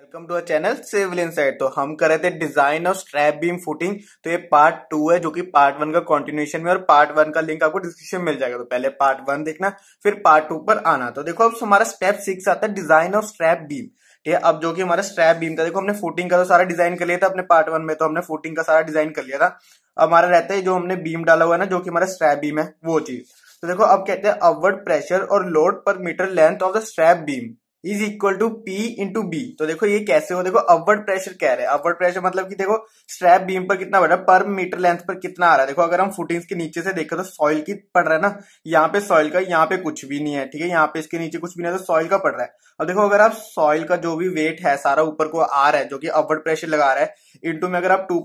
welcome to our channel civil inside तो हम कर रहे थे डिजाइन और स्ट्रैप बीम फुटिंग तो ये पार्ट टू है जो कि पार्ट वन का कंटिन्यूशन में और पार्ट वन का लिंक आपको डिस्क्रिप्शन मिल जाएगा तो पहले पार्ट वन देखना फिर पार्ट टू पर आना तो देखो अब हमारा स्टेप सिक्स आता है डिजाइन और स्ट्रैप बीम ठीक अब जो कि हमारा स्ट्रैप बीम था देखो हमने फुटिंग का तो सारा डिजाइन कर लिया था अपने पार्ट वन में तो हमने फुटिंग का सारा डिजाइन कर लिया था अब हमारा रहता है जो हमने बीम डाला हुआ है ना जो कि हमारा स्ट्रैप बीम है वो चीज तो देखो अब कहते हैं अवर्ड प्रेशर और load per metre length of the strap beam is equal to P into B तो देखो ये कैसे हो देखो अपवर्ड प्रेशर कह रहे हैं अपवर्ड प्रेशर मतलब कि देखो स्ट्रैप बीम पर कितना बढ़ रहा है पर मीटर लेंथ पर कितना आ रहा है देखो अगर हम फुटिंग्स के नीचे से देखें तो सॉइल की पड़ रहा है ना यहाँ पे सॉइल का यहाँ पे कुछ भी नहीं है ठीक है यहाँ पे इसके नीचे कुछ भी नहीं है तो सॉइल का पड़ रहा है और देखो अगर आप सॉइल का जो भी वेट है सारा ऊपर को आ रहा है जो कि अपवर्ड प्रेशर लगा रहा है इंटू में अगर आप टू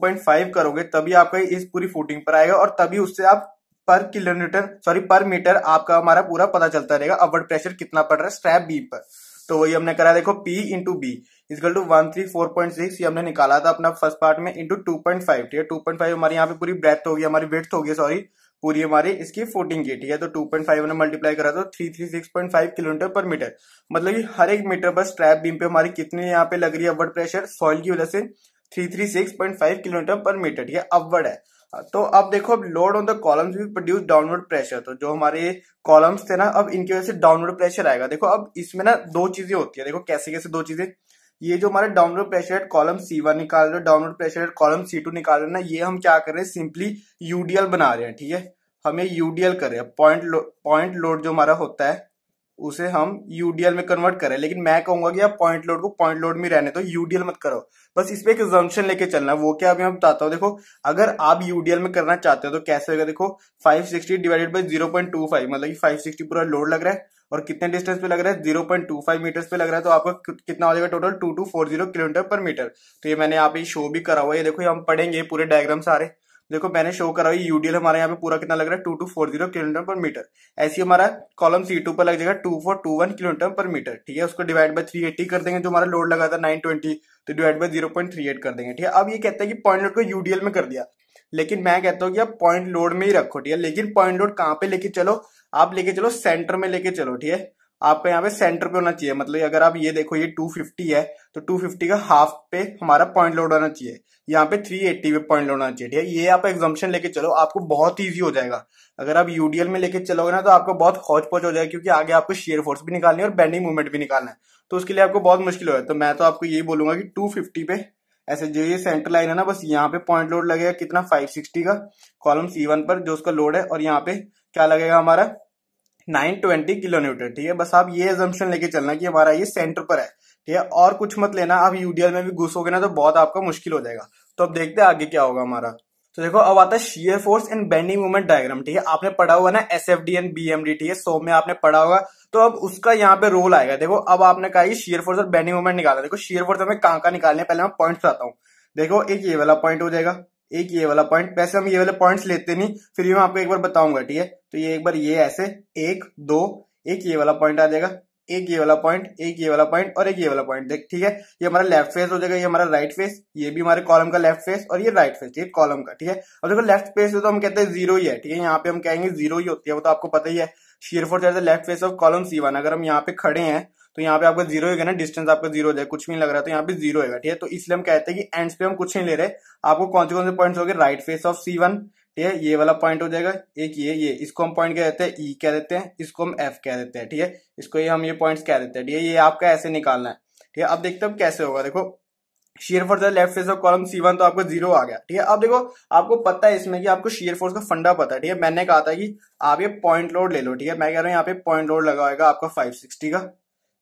करोगे तभी आपका इस पूरी फुटिंग पर आएगा और तभी उससे आप पर किलोमीटर सॉरी पर मीटर आपका हमारा पूरा पता चलता रहेगा अपवर्ड प्रेशर कितना पड़ रहा है स्ट्रैप बीम पर तो वही हमने करा देखो P into B equal to one three four point six ये हमने निकाला था अपना फर्स्ट पार्ट में इंटू टू पॉइंट फाइव ठीक है टू पॉइंट फाइव हमारी यहाँ पे पूरी ब्रेथ होगी हमारी वेथ होगी सॉरी पूरी हमारी इसकी फोर्टीन की ठीक है तो टू पॉइंट फाइव हमने मल्टीप्लाई करा तो three three six point five kilometre पर मीटर मतलब कि हर एक मीटर पर स्ट्रैप बीम पे हमारी कितनी यहाँ पे लग रही है अवर्ड प्रेशर सॉइल की वजह से three three six point five kilometre पर मीटर ठीक है अवर्ड है तो अब देखो अब लोड ऑन द कॉलम्स भी प्रोड्यूस डाउनवर्ड प्रेशर तो जो हमारे कॉलम्स थे ना अब इनकी वजह से डाउनवर्ड प्रेशर आएगा देखो अब इसमें ना दो चीजें होती है देखो कैसे कैसे दो चीजें ये जो हमारे downward pressure at column C one निकाल रहे हो downward pressure at column C two निकाल रहे ना ये हम क्या कर रहे हैं सिंपली यूडीएल बना रहे हैं ठीक है हमें यूडीएल कर रहे हैं पॉइंट पॉइंट लोड जो हमारा होता है उसे हम यूडीएल में कन्वर्ट करें लेकिन मैं कहूंगा कि आप पॉइंट लोड को पॉइंट लोड में रहने तो यूडीएल मत करो बस इस पर एक जम्पन लेके चलना वो क्या अभी मैं बताता हूँ देखो अगर आप यूडीएल में करना चाहते हो तो कैसे होगा देखो 560 डिवाइडेड बाई जीरो मतलब कि 560 पूरा लोड लग रहा है और कितने डिस्टेंस पे लग रहा है जीरो मीटर्स पे लग रहा है तो आपको कितना हो जाएगा टोटल 2240 किलोमीटर पर मीटर तो ये मैंने यहाँ पे शो भी करा हुआ है देखो हम पढ़ेंगे पूरे डायग्राम सारे देखो मैंने शो करा हुई यूडीएल हमारे यहाँ पे पूरा कितना लग रहा है two two four zero kilometre पर मीटर ऐसी हमारा कॉलम सी टू पर लग जाएगा two four two one kilometre पर मीटर ठीक है उसको डिवाइड बाय थ्री एट्टी कर देंगे जो हमारा लोड लगा था नाइन ट्वेंटी तो divide by zero point three eight कर देंगे ठीक है अब ये कहता है कि पॉइंट लोड को यूडीएल में कर दिया लेकिन मैं कहता हूँ कि आप पॉइंट लोड में ही रखो ठीक है लेकिन पॉइंट लोड कहाँ पे लेके चलो आप लेके चलो सेंटर में लेके चलो ठीक है आपका यहाँ पे सेंटर पे होना चाहिए मतलब अगर आप ये देखो ये 250 है तो 250 का हाफ पे हमारा पॉइंट लोड होना चाहिए यहाँ पे 380 पे पॉइंट लोड होना चाहिए ठीक है ये आप एग्जाम्पन लेके चलो आपको बहुत ईजी हो जाएगा अगर आप यूडीएल में लेके चलोगे ना तो आपको बहुत खोज पौच हो जाएगा क्योंकि आगे आपको शेयर फोर्स भी निकालनी है और बैंडिंग मूवमेंट भी निकालना है तो उसके लिए आपको बहुत मुश्किल होगा तो मैं तो आपको यही बोलूंगा कि टू पे ऐसे जो ये सेंटर लाइन है ना बस यहाँ पे पॉइंट लोड लगेगा कितना 560 का कॉलम सी वन पर जो उसका लोड है और यहाँ पे क्या लगेगा हमारा नाइन ट्वेंटी किलो ठीक है बस आप ये एजम्पन लेके चलना कि हमारा ये सेंटर पर है ठीक है और कुछ मत लेना आप यूडीएल में भी घुसोगे ना तो बहुत आपका मुश्किल हो जाएगा तो अब देखते हैं आगे क्या होगा हमारा तो देखो अब आता है shear force and bending movement diagram ठीक है आपने पढ़ा हुआ ना S F D and B M D ठीक है सो में आपने पढ़ा होगा तो अब उसका यहाँ पे रोल आएगा देखो अब आपने कहा शेयर फोर्स और बेंडिंग मूवमेंट निकाला देखो शेयर फोर्स हमें कहाँ का निकालने पहले मैं पॉइंट बताता हूँ देखो एक ये वाला पॉइंट हो जाएगा एक ये वाला पॉइंट वैसे हम ये वाले पॉइंट्स लेते नहीं फिर भी मैं आपको एक बार बताऊंगा ठीक है तो ये एक बार ये ऐसे एक दो एक ये वाला पॉइंट आ जाएगा एक ये वाला पॉइंट एक ये वाला पॉइंट और एक ये वाला पॉइंट देख ठीक है ये हमारा लेफ्ट फेस हो जाएगा ये हमारा राइट फेस ये भी हमारे कॉलम का लेफ्ट फेस और ये राइट फेस ठीक है कॉलम का ठीक है और देखो लेफ्ट फेस तो हम कहते हैं जीरो ही है ठीक है यहाँ पे हम कहेंगे जीरो ही होती है वो तो आपको पता ही है shear force left face of column C one अगर हम यहाँ पे खड़े हैं तो यहाँ पे आपका जीरो होगा ना डिस्टेंस आपका जीरो हो जाए कुछ भी नहीं लग रहा तो यहाँ पे जीरो होगा ठीक है तो इसलिए हम कहते हैं कि एंड्स पे हम कुछ नहीं ले रहे आपको कौन से कौन से पॉइंट हो गए right face of C one ठीक है ये वाला पॉइंट हो जाएगा एक ये ये इसको हम पॉइंट कह देते हैं ई e कह देते हैं इसको हम एफ कह देते हैं ठीक है इसको ये हम ये पॉइंट्स कह देते हैं ठीक है ये आपका ऐसे निकालना है ठीक है अब देखते हैं कैसे होगा देखो shear force left face of column C one तो आपको जीरो आ गया ठीक है अब देखो आपको पता है इसमें कि आपको शेयर फोर्स का फंडा पता है ठीक है मैंने कहा था कि आप ये पॉइंट लोड ले लो ठीक है मैं कह रहा हूँ यहाँ पे पॉइंट लोड लगाएगा आपका फाइव सिक्सटी का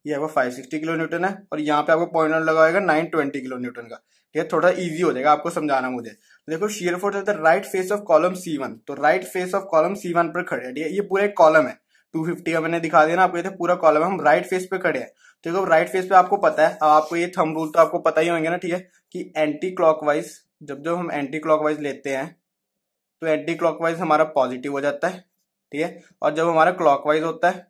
ये आपका फाइव सिक्सटी किलो न्यूटन है और यहाँ पे आपको पॉइंट आउट लगाएगा नाइन ट्वेंटी किलो न्यूटन का ठीक है थोड़ा इजी हो जाएगा आपको समझाना मुझे देखो shear force of right face of column C one तो right face of column C one पर खड़े ठीक है ये पूरा एक कॉलम है टू फिफ्टी का मैंने दिखा दिया ना आपको ये तो पूरा कॉलम हम राइट फेस पे खड़े हैं तो देखो राइट फेस पे आपको पता है आपको ये थम रूल तो आपको पता ही होंगे ना ठीक है कि एंटी वाइज जब जब हम एंटी वाइज लेते हैं तो एंटी क्लॉकवाइज हमारा पॉजिटिव हो जाता है ठीक है और जब हमारा क्लॉकवाइज होता है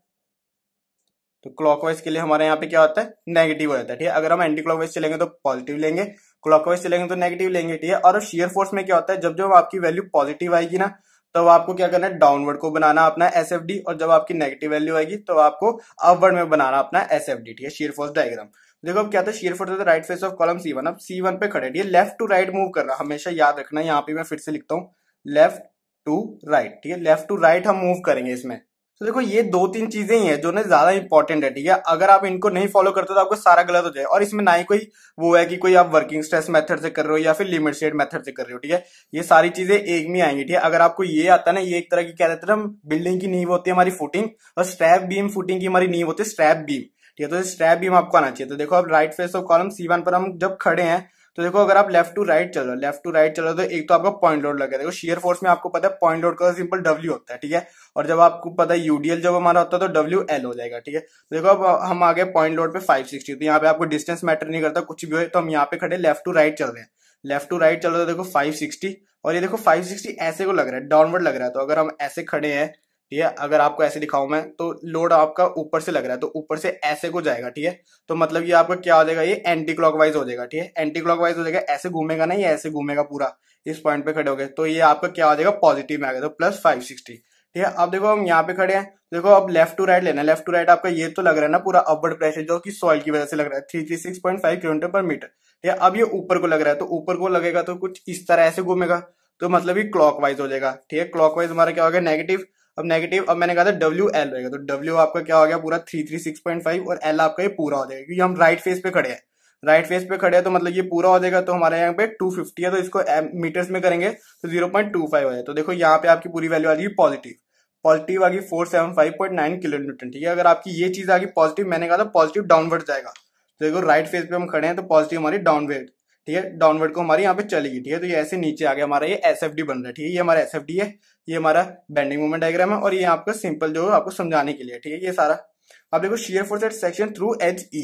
तो क्लॉकवाइज के लिए हमारे यहाँ पे क्या होता है नेगेटिव हो जाता है ठीक है अगर हम एंटी क्लॉकवाइज चलेंगे तो पॉजिटिव लेंगे क्लॉकवाइज चलेंगे तो नेगेटिव लेंगे ठीक है और शेयर फोर्स में क्या होता है जब जब आपकी वैल्यू पॉजिटिव आएगी ना तो आपको क्या करना है डाउनवर्ड को बनाना अपना एस और जब आपकी नेगेटिव वैल्यू आएगी तो आपको अपवर्ड में बनाना अपना एस ठीक है शेयर फोर्स डायग्राम देखो अब क्या था shear force right face of column C one अब सी वन पे खड़े ठीक है लेफ्ट टू राइट मूव करना हमेशा याद रखना यहाँ पे मैं फिर से लिखता हूँ लेफ्ट टू राइट ठीक है लेफ्ट टू राइट हम मूव करेंगे इसमें तो देखो ये दो तीन चीजें ही है जो ना ज्यादा इंपॉर्टेंट है ठीक है अगर आप इनको नहीं फॉलो करते तो आपको सारा गलत हो जाए और इसमें ना ही कोई वो है कि कोई आप वर्किंग स्ट्रेस मेथड से कर रहे हो या फिर लिमिट स्टेट मेथड से कर रहे हो ठीक है ये सारी चीजें एक में आएंगी ठीक है अगर आपको ये आता ना ये एक तरह की क्या रहता हैं हम बिल्डिंग की नींव होती है हमारी फुटिंग और स्ट्रैप बीम फुटिंग की हमारी नींव होती है स्ट्रैप बीम ठीक है तो स्ट्रैप बीम आपको आना चाहिए तो देखो आप right face of column C पर हम जब खड़े हैं तो देखो अगर आप लेफ्ट टू राइट चल रहे हो लेफ्ट टू राइट चल रहे हो तो एक तो आपका पॉइंट लोड लगेगा देखो शेयर फोर्स में आपको पता है पॉइंट लोड का सिंपल डब्ल्यू होता है ठीक है और जब आपको पता है यूडीएल जब हमारा होता है तो डब्ल्यू एल हो जाएगा ठीक है तो देखो अब हम आगे पॉइंट लोड पे फाइव सिक्सटी तो यहाँ पे आपको डिस्टेंस मैटर नहीं करता कुछ भी हो तो हम यहाँ पे खड़े लेफ्ट टू राइट चल रहे हैं लेफ्ट टू राइट चल रहे हो देखो फाइव सिक्सटी और ये देखो फाइव सिक्सटी ऐसे को लग रहा है डाउनवर्ड लग रहा है तो अगर हम ऐसे खड़े हैं ठीक है अगर आपको ऐसे दिखाऊ मैं तो लोड आपका ऊपर से लग रहा है तो ऊपर से ऐसे को जाएगा ठीक है तो मतलब ये आपका क्या हो जाएगा ये एंटी वाइज हो जाएगा ठीक है एंटी क्लॉकवाइज हो जाएगा ऐसे घूमेगा ना ये ऐसे घूमेगा पूरा इस पॉइंट पे खड़े हो गए तो ये आपका क्या हो जाएगा पॉजिटिव में आ गया तो प्लस फाइव सिक्सटी ठीक है अब देखो हम यहाँ पे खड़े हैं देखो अब लेफ्ट टू राइट लेना लेफ्ट टू राइट आपका ये तो लग रहा है ना पूरा अपवर्ड प्रेशर जो कि सॉइल की वजह से लग रहा है three three six point five kilometre पर मीटर ठीक है अब ये ऊपर को लग रहा है तो ऊपर को लगेगा तो कुछ इस तरह ऐसे घूमेगा तो मतलब ये क्लॉक हो जाएगा ठीक है क्लॉकवाइज हमारा क्या होगा नेगेटिव अब नेगेटिव अब मैंने कहा था डब्ल्यू एल रहेगा तो डब्ल्यू आपका क्या हो गया पूरा three three six point five और एल आपका ये पूरा हो जाएगा क्योंकि हम राइट फेस पे खड़े हैं राइट फेस पे खड़े हैं तो मतलब ये पूरा हो जाएगा तो हमारे यहाँ पे टू फिफ्टी है तो इसको मीटर्स में करेंगे तो जीरो पॉइंट टू फाइव हो जाए तो देखो यहाँ पे आपकी पूरी वैल्यू आ जाएगी पॉजिटिव पॉजिटिव आ गई four seven five point nine kilonewton ठीक है अगर आपकी ये चीज आ गई पॉजिटिव मैंने कहा था पॉजिटिव डाउनवर्ड जाएगा तो देखो राइट फेस पे हम खड़े हैं तो पॉजिटिव हमारी डाउनवर्ड ठीक है डाउनवर्ड को हमारे यहाँ पे चलेगी ठीक है तो ये ऐसे नीचे आ गया हमारा ये एस बन रहा है ठीक है ये हमारा एस है ये हमारा बेंडिंग मूवमेंट डायग्राम है और ये आपका सिंपल जो है आपको समझाने के लिए ठीक है ये सारा अब देखो shear force at section through H E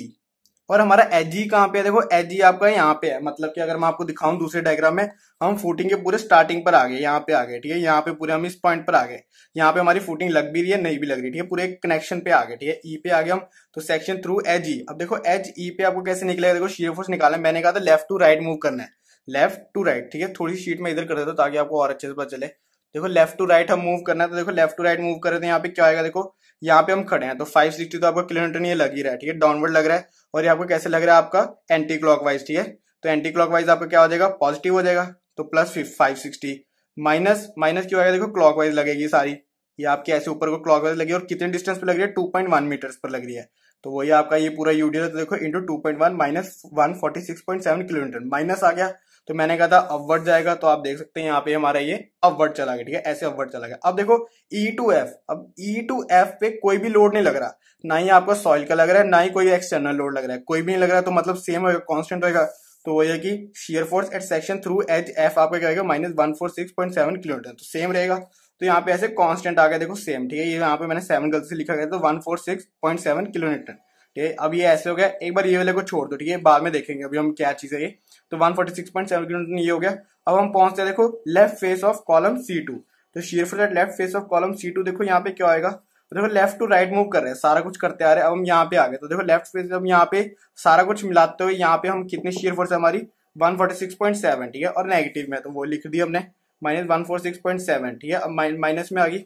और हमारा एच जी कहाँ पे है देखो एच जी आपका यहाँ पे है मतलब कि अगर मैं आपको दिखाऊं दूसरे डायग्राम में हम फूटिंग के पूरे स्टार्टिंग पर आ गए यहाँ पे आ गए ठीक है यहाँ पे पूरे हम इस पॉइंट पर आ गए यहाँ पे हमारी फूटिंग लग भी रही है नहीं भी लग रही ठीक है पूरे कनेक्शन पे आ गए ठीक है ई e पे आ गए हम तो सेक्शन थ्रू एच ई अब देखो एच ई e पे आपको कैसे निकलेगा देखो शेयर फोर्स निकाले मैंने कहा था लेफ्ट टू राइट मूव करना है लेफ्ट टू राइट ठीक है थोड़ी शीट में इधर कर देता ताकि आपको और अच्छे से पता चले देखो लेफ्ट टू राइट हम मूव करना है तो देखो लेफ्ट टू राइट मूव करें तो यहाँ पे क्या आएगा देखो यहाँ पे हम खड़े हैं तो फाइव सिक्सटी तो आपको किलोमीटर नहीं लग ही रहा है ठीक है डाउनवर्ड लग रहा है और ये आपको कैसे लग रहा है आपका एंटी वाइज ठीक है तो एंटी वाइज आपका क्या हो जाएगा पॉजिटिव हो जाएगा तो plus five sixty minus minus क्यों आएगा देखो वाइज लगेगी सारी ये आपके ऐसे ऊपर को वाइज लगी और कितने डिस्टेंस पर लग रही है टू पॉइंट वन मीटर्स पर लग रही है तो वही आपका ये पूरा यूडियो तो देखो into two point one minus one forty six point seven kilometre minus आ गया तो मैंने कहा था अपवर्ड जाएगा तो आप देख सकते हैं यहाँ पे हमारा ये अपवर्ड चला गया ठीक है ऐसे अपवर्ड चला गया अब देखो ई टू एफ अब ई टू एफ पे कोई भी लोड नहीं लग रहा ना ही आपको सॉइल का लग रहा है ना ही कोई एक्सटर्नल लोड लग रहा है कोई भी नहीं लग रहा है तो मतलब सेम होगा कॉन्स्टेंट होगा तो वो ये कि shear force at section through H F आपका क्या होगा minus one four six point seven kilometre तो सेम रहेगा तो यहाँ पे ऐसे कांस्टेंट आ गया देखो सेम ठीक है ये यहाँ पे मैंने सेवन गलत से लिखा गया तो one four six point seven kilometre ठीक है अब ये ऐसे हो गया एक बार ये वाले को छोड़ दो ठीक है बाद में देखेंगे अभी हम क्या चीज़ है ये तो 146.7 किलो पॉइंट ये हो गया अब हम पहुंचते हैं देखो left face of column C two तो shear force left face of column C two देखो यहाँ पे क्या आएगा तो देखो लेफ्ट टू राइट मूव कर रहे हैं सारा कुछ करते आ रहे हैं अब हम यहाँ पे आ गए तो देखो लेफ्ट फेस हम यहाँ पे सारा कुछ मिलाते हुए यहाँ पे हम कितने शेयर फोर्स है हमारी वन ठीक है और नेगेटिव में तो वो लिख दी हमने minus one four six point seven ठीक है अब माइनस में आ गई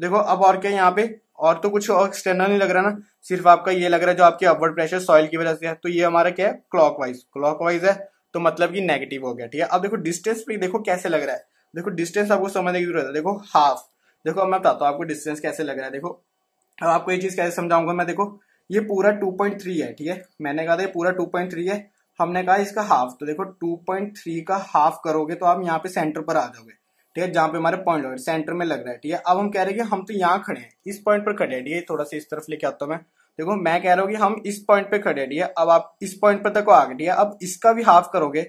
देखो अब और क्या यहाँ पे और तो कुछ और एक्सटर्नल नहीं लग रहा ना सिर्फ आपका ये लग रहा है जो आपके अपवर्ड प्रेशर सॉइल की वजह से है तो ये हमारा क्या है क्लॉकवाइज क्लॉकवाइज है तो मतलब कि नेगेटिव हो गया ठीक है अब देखो डिस्टेंस पे देखो कैसे लग रहा है देखो डिस्टेंस आपको समझने की जरूरत है देखो हाफ देखो अब मैं बताता हूँ आपको डिस्टेंस कैसे लग रहा है देखो अब आपको ये चीज़ कैसे समझाऊंगा मैं देखो ये पूरा 2.3 है ठीक है मैंने कहा था ये पूरा 2.3 है हमने कहा इसका हाफ तो देखो 2.3 का हाफ करोगे तो आप यहाँ पे सेंटर पर आ जाओगे ठीक है जहां पे हमारे पॉइंट सेंटर में लग रहा है ठीक है अब हम कह रहे हैं कि हम तो यहाँ खड़े हैं इस पॉइंट पर खड़े हैं ठीक है थोड़ा सा इस तरफ लेके आता हूँ मैं देखो मैं कह रहा हूँ कि हम इस पॉइंट पे खड़े ठीक है अब आप इस पॉइंट पे तक आगे ठीक है अब इसका भी हाफ करोगे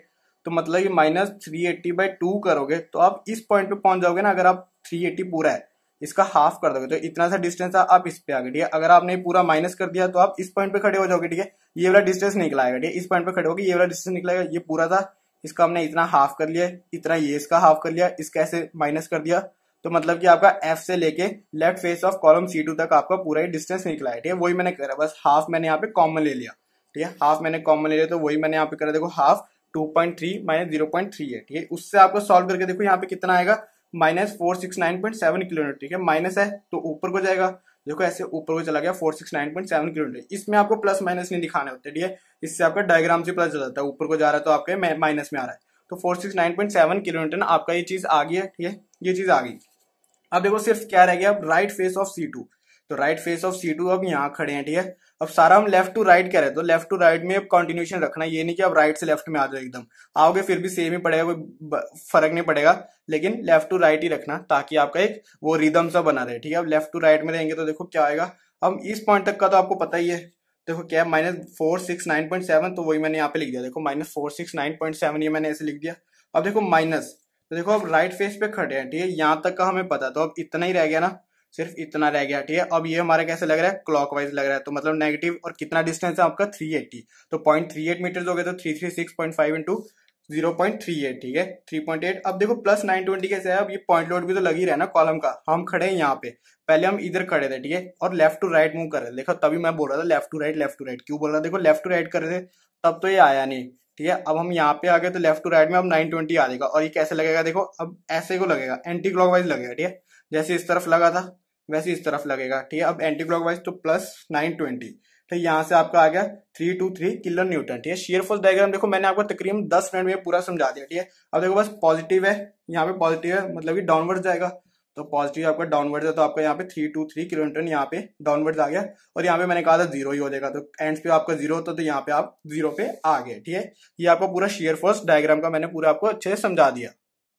तो मतलब ये minus three eighty by two करोगे तो आप इस पॉइंट पे पहुंच जाओगे ना अगर आप थ्री एट्टी पूरा है इसका हाफ कर दोगे तो इतना सा डिस्टेंस आप इस पे आगे ठीक है अगर आपने पूरा माइनस कर दिया तो आप इस पॉइंट पे खड़े हो जाओगे ठीक है ये वाला डिस्टेंस निकलाएगा आएगा ठीक है इस पॉइंट पे खड़े होगे ये वाला डिस्टेंस निकलाएगा ये पूरा था इसका हमने इतना हाफ कर लिया इतना ये इसका हाफ कर लिया इसका ऐसे माइनस कर दिया तो मतलब कि आपका एफ से लेके left face of column C two तक आपका पूरा ही डिस्टेंस निकला है ठीक है वही मैंने करा बस हाफ मैंने यहाँ पे कॉमन ले लिया ठीक है हाफ मैंने कॉमन ले लिया तो वही मैंने यहाँ पे करा देखो half two point three minus zero point three है ठीक है उससे आपको सॉल्व करके देखो यहाँ पे कितना आएगा minus four six nine point seven kilometre ठीक है माइनस है तो ऊपर को जाएगा देखो ऐसे ऊपर को चला गया four six nine point seven kilometre इसमें आपको प्लस माइनस नहीं दिखाने होते ठीक है इससे आपका डायग्राम से प्लस चल जाता है ऊपर को जा रहा है तो आपके माइनस में आ रहा है तो four six nine point seven kilonewton आपका ये चीज़ आ गई है ठीक है ये चीज़ आ गई अब देखो सिर्फ क्या रह गया अब right face of C two तो right face of C two अब यहाँ खड़े हैं ठीक है अब सारा हम लेफ्ट टू राइट कह रहे तो लेफ्ट टू राइट में अब कंटिन्यूशन रखना ये नहीं कि अब राइट से लेफ्ट में आ जाओ एकदम आओगे फिर भी सेम ही पड़ेगा कोई फर्क नहीं पड़ेगा लेकिन लेफ्ट टू राइट ही रखना ताकि आपका एक वो रिदम सा बना रहे ठीक है अब लेफ्ट टू राइट में रहेंगे तो देखो क्या आएगा अब इस पॉइंट तक का तो आपको पता ही है देखो क्या minus four six nine point seven तो वही मैंने यहाँ पे लिख दिया देखो minus four six nine point seven ये मैंने ऐसे लिख दिया अब देखो माइनस तो देखो अब राइट फेस पे खड़े हैं ठीक है यहाँ तक का हमें पता तो अब इतना ही रह गया ना सिर्फ इतना रह गया ठीक है अब ये हमारा कैसे लग रहा है वाइज लग रहा है तो मतलब नेगेटिव और कितना डिस्टेंस है आपका 380 तो एट मीटर हो गया तो three three six point five into zero point three eight ठीक है थ्री पॉइंट एट अब देखो प्लस नाइन ट्वेंटी कैसे है अब ये पॉइंट लोड भी तो लग ही रहा है ना कॉलम का हम खड़े हैं यहाँ पे पहले हम इधर खड़े थे ठीक है और लेफ्ट टू राइट मूव कर रहे थे देखो तभी मैं बोल रहा था left to right left to right क्यों बोल रहा देखो लेफ्ट टू राइट कर रहे थे तब तो ये आया नहीं ठीक है अब हम यहाँ पे आ गए तो लेफ्ट टू राइट में अब नाइन ट्वेंटी आ जाएगा और ये कैसे लगेगा देखो अब ऐसे को लगेगा एंटी क्लॉक वाइज लगेगा ठीक है जैसे इस तरफ लगा था वैसे इस तरफ लगेगा ठीक है अब एंटी क्लॉक वाइज तो प्लस नाइन ट्वेंटी तो यहाँ से आपका आ गया three two three kilonewton ठीक है शेयर फोर्स डायग्राम देखो मैंने आपको तकरीबन दस मिनट में पूरा समझा दिया ठीक है अब देखो बस पॉजिटिव है यहाँ पे पॉजिटिव है मतलब कि डाउनवर्ड जाएगा तो पॉजिटिव आपका डाउनवर्ड है तो आपका यहाँ पे three two three kilonewton यहाँ पे डाउनवर्ड आ गया और यहाँ पे मैंने कहा था जीरो ही हो जाएगा तो एंड पे आपका जीरो होता तो यहाँ पे आप जीरो पे आ गए ठीक है ये आपको पूरा शेयर फोर्स डायग्राम का मैंने पूरा आपको अच्छे से समझा दिया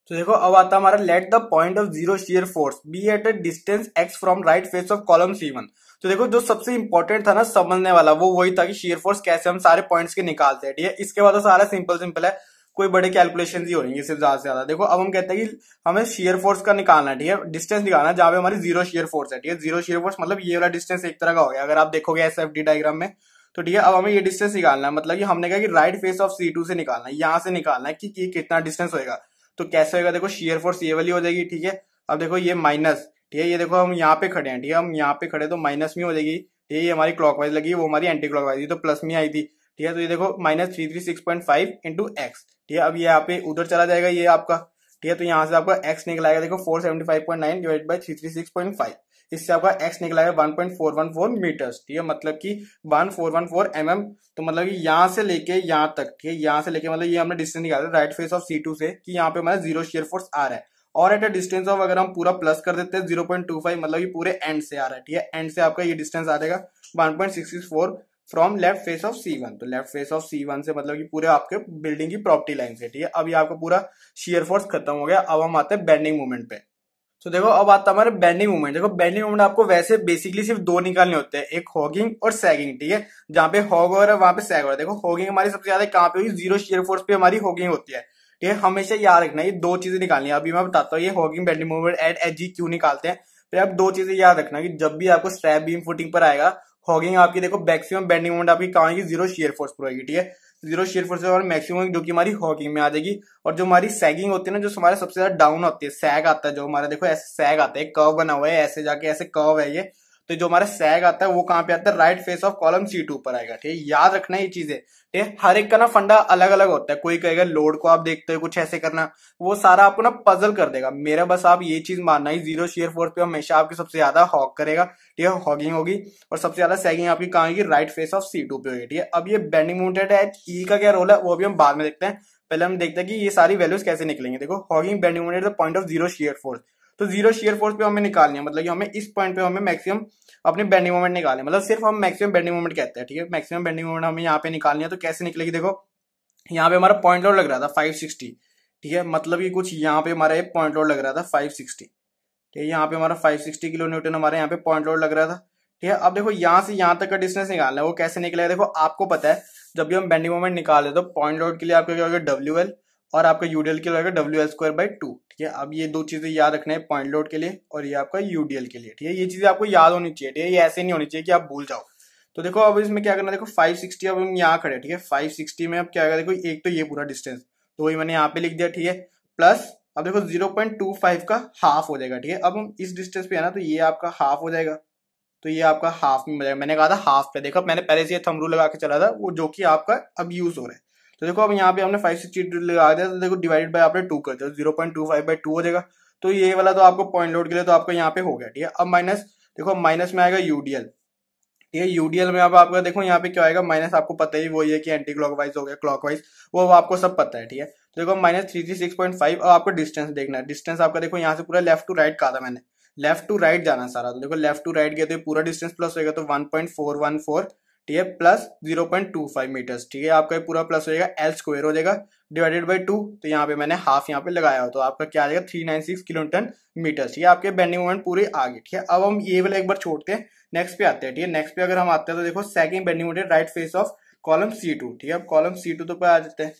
तो देखो अब आता हमारा let the point of zero shear force be at a distance X from right face of column C one तो देखो जो सबसे इंपॉर्टेंट था ना समझने वाला वो वही था कि शेयर फोर्स कैसे हम सारे पॉइंट्स के निकालते हैं ठीक है इसके बाद तो सारा सिंपल सिंपल है कोई बड़े कैलकुलेशन ही हो रही है सिर्फ ज्यादा से ज्यादा देखो अब हम कहते हैं कि हमें शेयर फोर्स का निकालना है ठीक है डिस्टेंस निकालना जहां पे हमारी जीरो शेयर फोर्स है ठीक है जीरो शेयर फोर्स मतलब ये वाला डिस्टेंस एक तरह का हो गया अगर आप देखोगे एस एफ डी डायग्राम में तो ठीक है अब हमें ये डिस्टेंस निकालना है मतलब कि हमने कहा कि right face of C two से निकालना है यहाँ से निकालना है कि, कितना डिस्टेंस होगा तो कैसे होगा देखो शेयर फोर्स ये वाली हो जाएगी ठीक है अब देखो ये माइनस ठीक है ये देखो हम यहाँ पे खड़े हैं ठीक है हम यहाँ पे खड़े तो माइनस में हो जाएगी ठीक है ये हमारी क्लॉकवाइज लगी वो हमारी एंटी क्लॉकवाइज थी तो प्लस में आई थी ठीक है तो ये देखो minus three three six point five into X ठीक है अब यहाँ पे उधर चला जाएगा ये आपका ठीक है तो यहाँ से आपका एक्स निकल आएगा देखो four seventy five point nine divide by three three six point five इससे आपका एक्स निकला है one point four one four metres ठीक है मतलब कि one four one four M M तो मतलब कि यहाँ से लेके यहाँ तक ठीक है यहाँ से लेके मतलब ये हमने डिस्टेंस निकाला right face of C two से कि यहाँ पे हमारा जीरो शेयर फोर्स आ रहा है और एट अ डिस्टेंस ऑफ अगर हम पूरा प्लस कर देते हैं जीरो पॉइंट टू फाइव मतलब ये पूरे एंड से आ रहा है ठीक है एंड से आपका ये डिस्टेंस आ जाएगा one point six six four from left face of C one तो left face of C one से मतलब कि पूरे आपके बिल्डिंग की प्रॉपर्टी लाइन से ठीक है अब ये आपका पूरा शेयर फोर्स खत्म हो गया अब हम आते हैं बैंडिंग मूवमेंट पे तो so, देखो अब आता हमारे बैंडिंग मूवमेंट देखो बैंडिंग मूवमेंट आपको वैसे बेसिकली सिर्फ दो निकालने होते हैं एक हॉगिंग और सैगिंग ठीक है जहां पे हॉग हो रहा है वहां पे सैग हो रहा है देखो हॉगिंग हमारी सबसे ज्यादा कहाँ पे हुई जीरो शेयर फोर्स पे हमारी हॉगिंग होती है ठीक है हमेशा याद रखना ये दो चीजें निकालनी है अभी मैं बताता हूँ ये hogging bending movement at H G Q निकालते हैं तो आप दो चीजें याद रखना कि जब भी आपको स्ट्रैप बीम फुटिंग पर आएगा हॉगिंग आपकी देखो मैक्सिमम बेंडिंग मोमेंट आपकी कहाँ आएगी जीरो शेयर फोर्स पर होगी ठीक है जीरो शेयर फोर्स और मैक्सिमम जो कि हमारी हॉकिंग में आ जाएगी और जो हमारी सैगिंग होती है ना जो हमारे सबसे ज्यादा डाउन होती है सैग आता है जो हमारा देखो ऐसे सैग आता है कर्व बना हुआ है ऐसे जाके ऐसे कर्व है ये तो जो हमारा सैग आता है वो कहाँ पे आता है right face of column C two पर आएगा ठीक है याद रखना ये चीजें ठीक है हर एक का ना फंडा अलग अलग होता है कोई कहेगा लोड को आप देखते हो कुछ ऐसे करना वो सारा आपको ना पजल कर देगा मेरा बस आप ये चीज मानना ही जीरो शेयर फोर्स पे हमेशा आपके सबसे ज्यादा हॉक करेगा ठीक है हॉगिंग होगी और सबसे ज्यादा सैगिंग आपकी कहाँ होगी right face of C two पे होगी ठीक है अब ये बेंडिंग मोटेड है ई e का क्या रोल है वो भी हम बाद में देखते हैं पहले हम देखते हैं कि ये सारी वैल्यूज कैसे निकलेंगे देखो हॉगिंग बेंडिंग मोटेड the point of zero shear force तो जीरो शेयर फोर्स पे हमें निकालनी है मतलब कि हमें इस पॉइंट पे हमें मैक्सिमम अपने बेंडिंग मोमेंट निकालने मतलब सिर्फ हम मैक्सिमम बेंडिंग मोमेंट कहते हैं ठीक है मैक्सिमम बेंडिंग मोमेंट हमें यहाँ पे निकालनी है तो कैसे निकलेगी देखो यहाँ पे हमारा पॉइंट लोड लग रहा था फाइव सिक्सटी ठीक है मतलब कि कुछ यहाँ पे हमारा एक पॉइंट लोड लग रहा था फाइव सिक्सटी ठीक है यहाँ पे हमारा फाइव सिक्सटी किलो न्यूटन हमारे यहाँ पे पॉइंट लोड लग रहा था ठीक है अब देखो यहाँ से यहाँ तक का डिस्टेंस निकालना है वो कैसे निकलेगा देखो आपको पता है जब भी हम बेंडिंग मोमेंट निकाल रहे तो पॉइंट लोड के लिए आपको क्या होगा डब्ल्यू एल और आपका यूडीएल के होगा W L square by two ठीक है अब ये दो चीज़ें याद रखना है पॉइंट लोड के लिए और ये आपका यूडीएल के लिए ठीक है ये चीज़ें आपको याद होनी चाहिए ठीक है ये ऐसे नहीं होनी चाहिए कि आप भूल जाओ तो देखो अब इसमें क्या करना देखो 560 अब हम यहाँ खड़े ठीक है फाइव सिक्सटी में अब क्या देखो एक तो ये पूरा डिस्टेंस तो वही मैंने यहाँ पे लिख दिया ठीक है प्लस अब देखो फाइव का हाफ हो जाएगा ठीक है अब हम इस डिस्टेंस पे आना तो ये आपका हाफ हो जाएगा तो ये आपका हाफ में मिलेगा मैंने कहा था हाफ पे देखो मैंने पहले से ये थमरू लगा के चला था वो जो कि आपका अब यूज हो रहा है तो देखो अब यहाँ पे हमने फाइव सिक्स लगा दिया तो देखो डिवाइडेड बाय आपने टू कर दिया zero point two five by two हो जाएगा तो ये वाला तो आपको पॉइंट लोड के लिए तो आपको यहाँ पे हो गया ठीक है अब माइनस देखो माइनस में आएगा यूडीएल ठीक है यूडीएल में आप आपका देखो यहाँ पे क्या आएगा माइनस आपको पता ही वो ये कि एंटी क्लॉकवाइज हो गया क्लॉकवाइज वो, वो आपको सब पता है ठीक है तो देखो minus three three six point five और आपको डिस्टेंस देखना है डिस्टेंस आपका देखो यहाँ से पूरा लेफ्ट टू राइट कहा था मैंने लेफ्ट टू राइट जाना सारा तो देखो लेफ्ट टू राइट गया तो पूरा डिस्टेंस प्लस होगा तो one point four one four ठीक है plus zero point two five metres ठीक है आपका पूरा प्लस हो जाएगा एल स्क्वायर हो जाएगा डिवाइडेड बाई टू तो यहाँ पे मैंने हाफ यहाँ पे लगाया हो तो आपका क्या आ जाएगा three nine six kilometre metres ठीक है आपके बेंडिंग मोमेंट पूरे आ गए ठीक है अब हम ये वाला एक बार छोड़ते हैं नेक्स्ट पे आते हैं ठीक है नेक्स्ट पे अगर हम आते हैं तो देखो second bending moment right face of column C two ठीक है अब कॉलम सी टू तो पर आ जाते हैं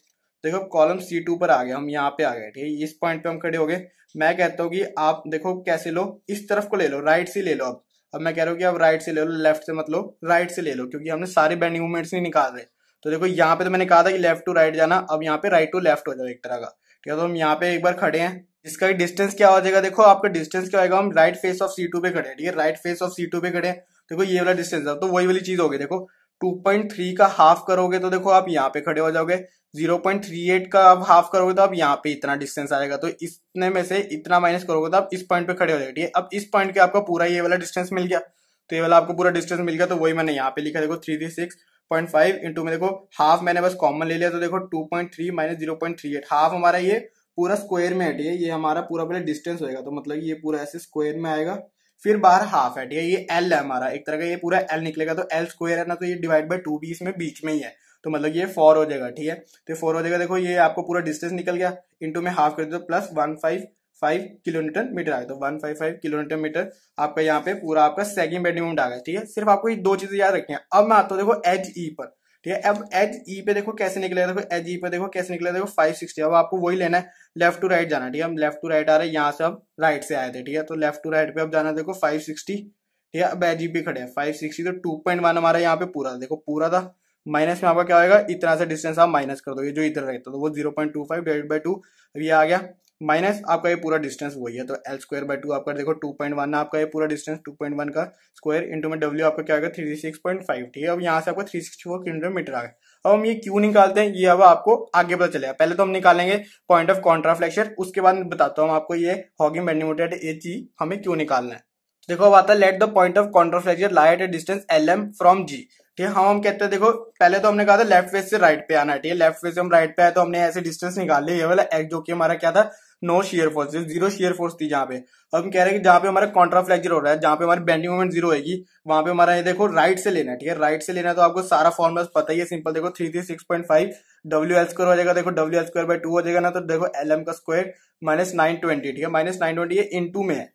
देखो कॉलम सी टू पर आ गए हम यहाँ पे आ गए ठीक है इस पॉइंट पे हम खड़े हो गए मैं कहता हूँ कि आप देखो कैसे लो इस तरफ को ले लो राइट से ले लो अब अब मैं कह रहा हूँ कि आप राइट से ले लो लेफ्ट से मतलब राइट से ले लो क्योंकि हमने सारे बैंडिंग मूवमेंट्स नहीं रहे तो देखो यहाँ पे तो मैंने कहा था कि लेफ्ट टू राइट जाना अब यहाँ पे राइट टू लेफ्ट हो जाएगा एक तरह का ठीक है तो हम यहाँ पे एक बार खड़े हैं इसका डिस्टेंस क्या हो जाएगा देखो आपका डिस्टेंस क्या होगा हम right face of C two पे खड़े हैं ठीक है right face of C two पे खड़े हैं देखो ये वाला डिस्टेंस है तो वही वाली चीज होगी देखो थ्री का हाफ करोगे तो देखो आप यहाँ पे खड़े हो जाओगे जीरो पॉइंट थ्री एट का अब हाफ करोगे तो आप यहाँ पे इतना डिस्टेंस आएगा तो इतने में से इतना माइनस करोगे तो आप इस पॉइंट पे खड़े हो जाएगा ठीक है अब इस पॉइंट के आपका पूरा ये वाला डिस्टेंस मिल गया तो ये वाला आपको पूरा डिस्टेंस मिल गया तो वही मैंने यहाँ पे लिखा देखो three three six point five into में देखो हाफ मैंने बस कॉमन ले लिया तो देखो two point three minus zero point three eight half हमारा ये पूरा स्क्वायर में है ठीक है ये हमारा पूरा पहले डिस्टेंस होएगा तो मतलब ये पूरा ऐसे स्क्वायर में आएगा फिर बाहर हाफ है ठीक है ये एल है हमारा एक तरह का ये पूरा एल निकलेगा तो एल स्क्वायर है ना तो ये डिवाइड बाई टू भी इसमें बीच में ही है तो मतलब ये फोर हो जाएगा ठीक है तो फोर हो जाएगा देखो ये आपको पूरा डिस्टेंस निकल गया इंटू में हाफ कर दो plus one five five kilometre metre आ गया तो one five five kilometre metre आपका यहाँ पे पूरा आपका सेकंड बेडमिंट आ गया ठीक है सिर्फ आपको ये दो चीजें याद रखी है अब मैं आता हूँ देखो एच ई e पर ठीक है अब एच ई e पे देखो कैसे निकलेगा देखो एच ई e पे देखो कैसे निकलेगा देखो फाइव सिक्सटी अब आपको वही लेना है लेफ्ट टू राइट जाना ठीक है हम लेफ्ट टू राइट आ रहे हैं यहाँ से अब राइट से आए थे ठीक है तो लेफ्ट टू राइट पे अब जाना देखो फाइव सिक्सटी ठीक है अब एच ई पे खड़े हैं फाइव सिक्सटी तो टू पॉइंट वन हमारा यहाँ पे पूरा देखो पूरा था माइनस में आपका क्या होगा इतना सा डिस्टेंस आप माइनस कर दोगे जो इधर रहता तो वो zero point two five divide by two ये आ गया माइनस आपका ये पूरा डिस्टेंस वही है तो एल स्क्वायर बाई टू आपका देखो टू पॉइंट वन आपका ये पूरा डिस्टेंस टू पॉइंट वन का स्क्वायर इंटू में डब्ल्यू आपका क्या होगा थ्री सिक्स पॉइंट फाइव ठीक है अब यहाँ से आपका थ्री सिक्सटी फोर किलोमीटर आ गया अब हम ये क्यों निकालते हैं ये अब आपको आगे पता चलेगा पहले तो हम निकालेंगे पॉइंट ऑफ कॉन्ट्राफ्लेक्शन उसके बाद बताता हूँ आपको ये हॉगिंग बेंडिमोटेड ए जी हमें क्यों निकालना है देखो अब आता है let the point of contraflexure lie at a distance L M from G ठीक है हम हम कहते हैं देखो पहले तो हमने कहा था लेफ्ट फेस से राइट पे आना ठीक है लेफ्ट फेस से हम राइट पे आए तो हमने ऐसे डिस्टेंस निकाल लिया ये वाला एक्स जो कि हमारा क्या था no shear force zero shear force थी जहां पे अब हम कह रहे हैं कि जहां पे हमारा कॉन्ट्राफ्लेक्चर हो रहा है जहां पे हमारी बेंडिंग मोमेंट जीरो होगी वहां पे हमारा ये देखो राइट से लेना है ठीक है राइट से लेना है तो आपको सारा फॉर्मुलस पता ही है सिंपल देखो three three six point five W L square हो जाएगा देखो W L square by two हो जाएगा ना तो देखो एल एम का स्क्वायर माइनस नाइन ट्वेंटी ठीक है माइनस नाइन ट्वेंटी ये इन टू में है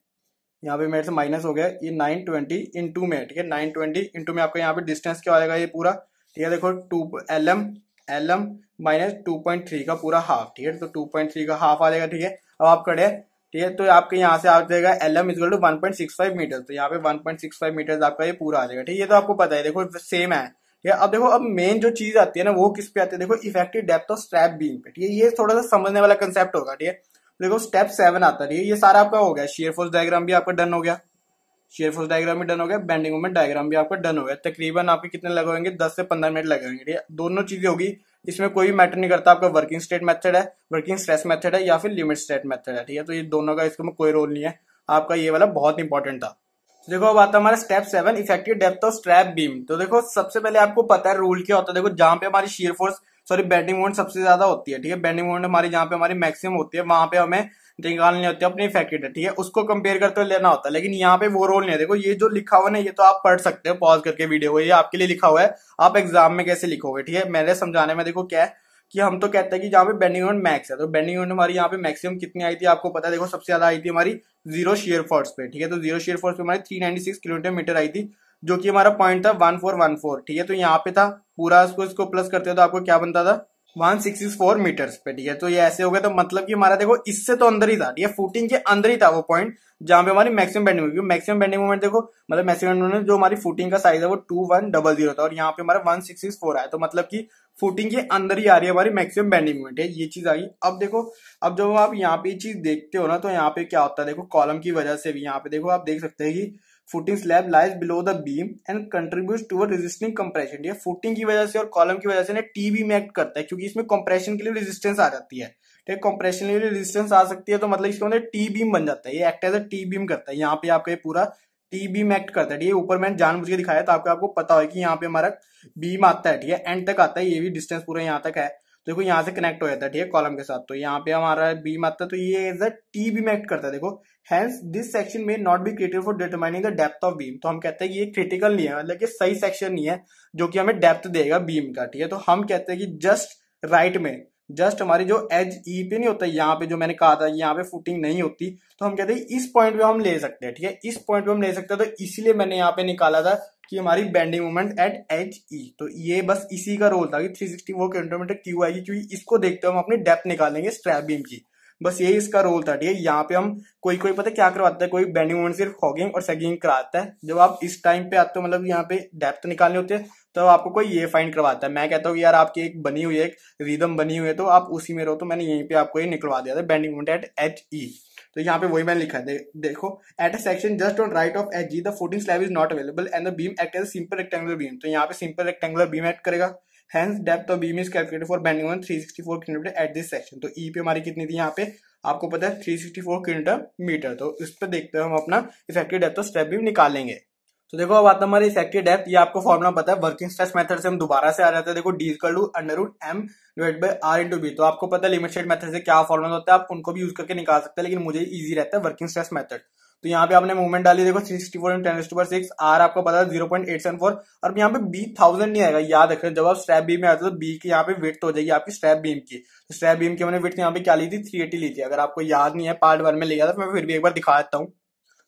यहाँ पे मेरे से माइनस हो गया ये नाइन ट्वेंटी इंटू में ठीक है नाइन ट्वेंटी इंटू में आपका यहाँ पे डिस्टेंस क्या आएगा ये पूरा ठीक है देखो two L M L M minus two point three का पूरा हाफ ठीक है तो टू पॉइंट थ्री का हाफ आ जाएगा ठीक है अब आप खड़े ठीक है तो आपके यहाँ से आ जाएगा L M equal two one point six five metre तो यहाँ पे one point six five metre आपका ये पूरा आ जाएगा ठीक है तो आपको पता है देखो सेम है ठीक है अब देखो अब मेन जो चीज आती है ना वो किस पे आती है देखो effective depth of strap beam पे ठीक है ये थोड़ा सा समझने वाला कंसेप्ट होगा ठीक है देखो स्टेप सेवन आता रही है ये सारा आपका हो गया शेयर फोर्स डायग्राम भी आपका डन हो गया शेयर फोर्स डायग्राम भी डन हो गया बैंडिंग मूवमेंट डायग्राम भी आपका डन हो गया तकरीबन आपके कितने लगेंगे दस से पंद्रह मिनट लगेंगे दोनों चीजें होगी इसमें कोई मैटर नहीं करता आपका वर्किंग स्टेट मेथड है वर्किंग स्ट्रेस मेथड है या फिर लिमिट स्टेट मेथड है ठीक है तो ये दोनों का इसमें कोई रोल नहीं है आपका ये वाला बहुत इंपॉर्टेंट था देखो अब आता हमारा step seven effective depth of strap beam तो देखो सबसे पहले आपको पता है रूल क्या होता है देखो जहां पे हमारी shear force sorry bending moment सबसे ज्यादा होती है ठीक है बैटिंग मोमेंट हमारी जहाँ पे हमारी मैक्सिमम होती है वहां पे हमें निकालनी होती है अपनी फैक्ट्री ठीक है उसको कंपेयर करते हुए लेना होता है लेकिन यहाँ पे वो रोल नहीं है देखो ये जो लिखा हुआ ना ये तो आप पढ़ सकते हो पॉज करके वीडियो को ये आपके लिए लिखा हुआ है आप एग्जाम में कैसे लिखोगे ठीक है मेरे समझाने में देखो क्या है कि हम तो कहते हैं कि जहाँ पे बैंडिंग ऑन मैक्स है तो बैंडिंग ऑन हमारी यहाँ पे मैक्सिमम कितनी आई थी आपको पता है देखो सबसे ज्यादा आई थी हमारी जीरो शेयर फोर्स पे ठीक है तो जीरो शेयर फोर्स पे हमारी थ्री सिक्स किलोमीटर मीटर आई थी जो कि हमारा पॉइंट था वन फोर वन फोर ठीक है तो यहाँ पे था पूरा इसको इसको प्लस करते हो तो आपको क्या बनता था वन सिक्स फोर मीटर्स पे ठीक है तो ये ऐसे हो गया तो मतलब कि हमारा देखो इससे तो अंदर ही था ठीक है फुटिंग के अंदर ही था वो पॉइंट जहां पे हमारी मैक्सिमम बेंडिंग हुई मैक्सिमम बेंडिंग मोमेंट देखो मतलब मैक्सिमम मोमेंट जो हमारी फुटिंग का साइज है वो टू वन डबल जीरो था और यहाँ पे हमारा वन सिक्स सिक्स फोर आया तो मतलब की फुटिंग के अंदर ही आ रही है हमारी मैक्सिमम बेंडिंग मोमेंट है ये चीज आई अब देखो अब जब आप यहाँ पे चीज देखते हो ना तो यहाँ पे क्या होता है देखो कॉलम की वजह से भी यहाँ पे देखो आप देख सकते हैं कि footing slab lies below the beam and contribute toward resisting compression ये फुटिंग की वजह से और कॉलम की वजह से ना टी बीम एक्ट करता है क्योंकि इसमें कंप्रेशन के लिए रेजिस्टेंस आ जाती है ठीक कंप्रेशन के लिए रेजिस्टेंस आ सकती है तो मतलब इसके अंदर टी बीम बन जाता है ये act as a T beam करता है यहाँ पे आपका ये पूरा टी बीम एक्ट करता है ठीक है ऊपर मैंने जान के दिखाया तो आपको आपको पता हो कि यहाँ पे हमारा बीम आता है ठीक है एंड तक आता है ये भी डिस्टेंस पूरा यहाँ तक है देखो यहाँ से कनेक्ट हो जाता है ठीक है कॉलम के साथ तो यहाँ पे हमारा बी मात्रा मतलब तो ये as a T beam act करता है देखो हैंस दिस सेक्शन में not be critical for determining the depth of beam तो हम कहते हैं कि ये क्रिटिकल नहीं है मतलब कि सही सेक्शन नहीं है जो कि हमें डेप्थ देगा बीम का ठीक है तो हम कहते हैं कि जस्ट राइट right में जस्ट हमारी जो एज ई e पे नहीं होता यहाँ पे जो मैंने कहा था यहाँ पे फुटिंग नहीं होती तो हम कहते हैं इस पॉइंट पे हम ले सकते हैं ठीक है इस पॉइंट पे हम ले सकते हैं तो इसीलिए मैंने यहाँ पे निकाला था कि हमारी bending movement at H E तो ये बस इसी का रोल था कि 360 वो किलोमीटर क्यू आएगी e, क्योंकि इसको देखते हुए हम अपनी डेप्थ निकालेंगे स्ट्रैप बीम की बस यही इसका रोल था ठीक है यहाँ पे हम कोई कोई पता क्या करवाता है कोई बैंडिंग मोमेंट सिर्फ हॉगिंग और सेगिंग कराता है जब आप इस टाइम पे आते हो मतलब यहाँ पे डेप्थ निकालने होते हैं तो आपको कोई ये फाइंड करवाता है मैं कहता हूँ यार आपकी एक बनी हुई एक रिदम बनी हुई है तो आप उसी में रहो तो मैंने यहीं पे आपको ये निकलवा दिया था bending moment at H E तो यहाँ पे वही मैंने लिखा है दे, देखो at a section just on right of H G the fourteen slab is not available and the beam act as simple rectangular beam तो यहाँ पे सिंपल रेक्टेंगुलर बीम एक्ट करेगा hence depth of beam is calculated for bending sixty 364 kilometre at this section तो E e पे हमारी कितनी थी यहाँ पे आपको पता है 364 किलोमीटर मीटर तो इस पर देखते हुए हम अपना इफेक्टिव डेप्थ ऑफ स्टेप भी निकालेंगे तो देखो अब आता हमारी इफेक्टिव डेप्थ ये आपको फॉर्मुला पता है वर्किंग स्ट्रेस मेथड से हम दोबारा से आ जाते हैं देखो D equal to under root M divide by R into B तो आपको पता है स्टेट मेथड से क्या फॉर्मुला होता है आप उनको भी यूज करके निकाल सकते हैं लेकिन मुझे ईजी रहता है वर्किंग स्ट्रेस मेथड तो यहाँ पे आपने मूवमेंट डाली देखो सिक्सटी फोर एंड टेन पर सिक्स आर आपको पता है zero point eight seven four और यहाँ पे बी थाउजेंड नहीं आएगा याद रखें जब आप स्ट्रैप बीम में आते हो तो बी की यहाँ पे विथ हो जाएगी आपकी स्ट्रैप बीम की तो स्ट्रैप बीम की मैंने विथ यहाँ पे क्या ली थी थ्री एटी ली थी अगर आपको याद नहीं है पार्ट वन में लिया गया था तो मैं फिर भी एक बार दिखा देता हूँ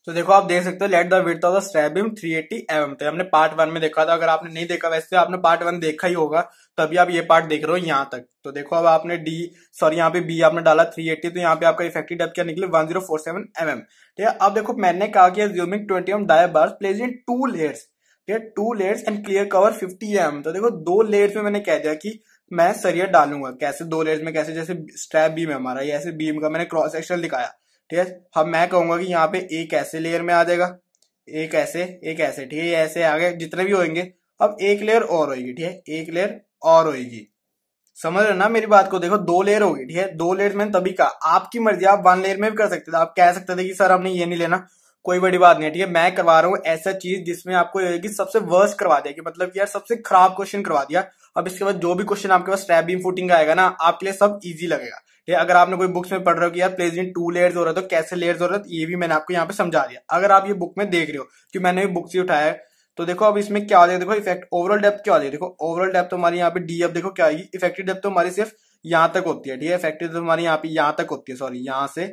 तो देखो आप देख सकते हो let the width of the strap beam 380 M तो हमने पार्ट वन में देखा था अगर आपने नहीं देखा वैसे तो आपने पार्ट वन देखा ही होगा तभी आप ये पार्ट देख रहे हो यहाँ तक तो देखो अब आपने डी सॉरी यहाँ पे बी आपने डाला 380 तो यहाँ पे आपका इफेक्टिव डेप क्या सेवन 1047 mm ठीक है अब देखो मैंने कहा कि assuming twenty M dia bars placed in two layers ठीक है two layers and clear cover fifty M तो देखो दो लेयर्स में मैंने कह दिया कि मैं सरिया डालूंगा कैसे दो लेयर्स में कैसे जैसे स्ट्रैप बीम है हमारा ऐसे बीम का मैंने क्रॉस सेक्शन दिखाया ठीक है अब मैं कहूंगा कि यहाँ पे एक ऐसे लेयर में आ जाएगा एक ऐसे एक ऐसे ठीक है ऐसे आ गए जितने भी होंगे अब एक लेयर और होगी ठीक है एक लेयर और होगी समझ रहे ना मेरी बात को देखो दो लेयर होगी ठीक है दो लेयर मैंने तभी कहा आपकी मर्जी आप वन लेयर में भी कर सकते थे आप कह सकते थे कि सर हमने ये नहीं लेना कोई बड़ी बात नहीं है ठीक है मैं करवा रहा हूँ ऐसा चीज जिसमें आपको ये कि सबसे वर्स्ट करवा दिया कि मतलब कि यार सबसे खराब क्वेश्चन करवा दिया अब इसके बाद जो भी क्वेश्चन आपके पास स्टैबिंग फुटिंग का आएगा ना आपके लिए सब ईजी लगेगा या अगर आपने कोई बुक्स में पढ़ रहे हो कि यार प्लेसमेंट टू लेयर्स हो रहा है तो कैसे लेयर्स हो रहा है तो ये भी मैंने आपको यहाँ पे समझा दिया अगर आप ये बुक में देख रहे हो कि मैंने बुक से उठाया है तो देखो अब इसमें क्या आ जाएगा देखो इफेक्ट ओवरऑल डेप्थ क्या आ जाएगी देखो ओवरऑल डेप्थ तो हमारी यहाँ पे डी अब देखो क्या आएगी इफेक्टिव डेप्थ तो हमारी सिर्फ यहाँ तक होती है ठीक है इफेक्टिव डेप्थ हमारी यहाँ पे यहाँ तक होती है सॉरी यहाँ से